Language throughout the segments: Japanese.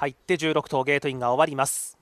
入って16頭ゲートインが終わります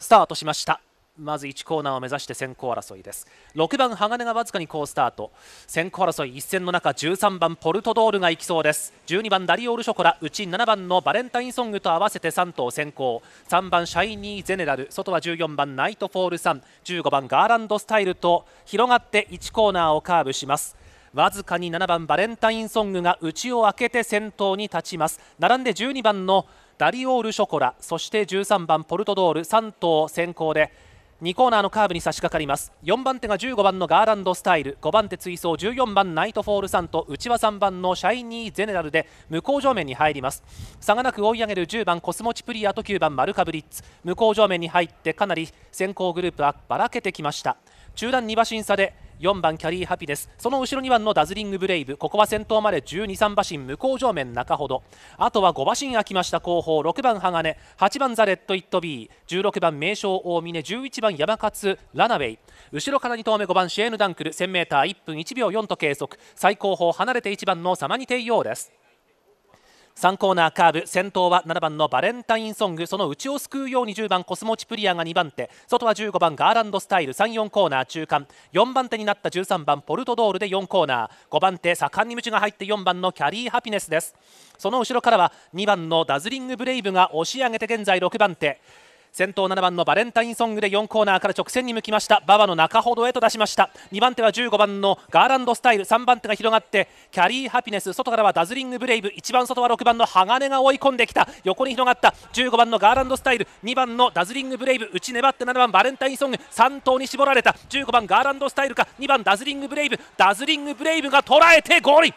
スタートしましたまず1コーナーを目指して先行争いです6番鋼がわずかに好スタート先行争い一戦の中13番ポルトドールが行きそうです12番ダリオールショコラうち7番のバレンタインソングと合わせて3頭先行3番シャイニーゼネラル外は14番ナイトフォール315番ガーランドスタイルと広がって1コーナーをカーブしますわずかに7番バレンタインソングが内を開けて先頭に立ちます並んで12番のダリオールショコラそして13番ポルトドール3頭先行で2コーナーのカーブに差し掛かります4番手が15番のガーランドスタイル5番手追走14番ナイトフォールサンと内輪3番のシャイニーゼネラルで向こう上面に入ります差がなく追い上げる10番コスモチプリアと9番マルカブリッツ向こう上面に入ってかなり先行グループはばらけてきました中段2馬身差で4番キャリーハピですその後ろ2番のダズリングブレイブここは先頭まで1 2 3馬身向こう上面中ほどあとは5馬身空きました後方6番鋼8番ザレット・イット・ビー16番名将大峰11番山勝ラナウェイ後ろから2頭目5番シエーヌ・ダンクル 1000m1 分1秒4と計測最後方離れて1番のサマニテイヨーです3コーナーカーブ先頭は7番のバレンタインソングその内を救うように10番コスモチプリアが2番手外は15番ガーランドスタイル34コーナー中間4番手になった13番ポルトドールで4コーナー5番手盛んにムチが入って4番のキャリーハピネスですその後ろからは2番のダズリングブレイブが押し上げて現在6番手先頭7番のバレンタインソングで4コーナーから直線に向きました馬場の中ほどへと出しました2番手は15番のガーランドスタイル3番手が広がってキャリーハピネス外からはダズリングブレイブ1番外は6番の鋼が追い込んできた横に広がった15番のガーランドスタイル2番のダズリングブレイブ内粘って7番バレンタインソング3頭に絞られた15番ガーランドスタイルか2番ダズリングブレイブダズリングブレイブが捉えてゴール